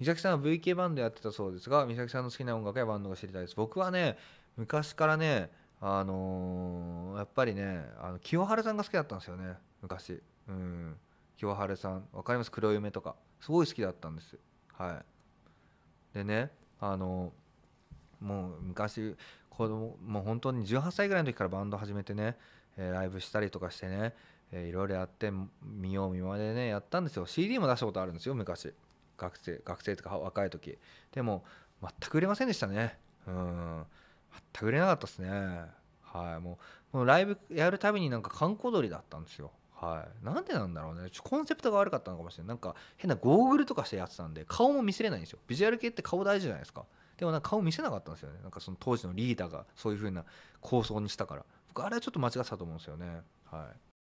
美咲さんは VK バンドやってたそうですが、美咲さんの好きな音楽やバンドが知りたいです。僕はね、昔からね、あのー、やっぱりね、あの清原さんが好きだったんですよね、昔。うん。清原さん、分かります黒夢とか。すごい好きだったんです。はい。でね、あのー、もう昔、子供、もう本当に18歳ぐらいの時からバンド始めてね、えライブしたりとかしてね、えいろいろやって、見よう見まねやったんですよ。CD も出したことあるんですよ、昔。学生学生とか若い時でも全く売れませんでしたねうん全く売れなかったですねはいもうもうライブやるたびになんか観光鳥だったんですよはい、なんでなんだろうねちょコンセプトが悪かったのかもしれないなんか変なゴーグルとかしてやってたんで顔も見せれないんですよビジュアル系って顔大事じゃないですかでもなんか顔見せなかったんですよねなんかその当時のリーダーがそういう風な構想にしたから僕あれはちょっと間違ってたと思うんですよねはい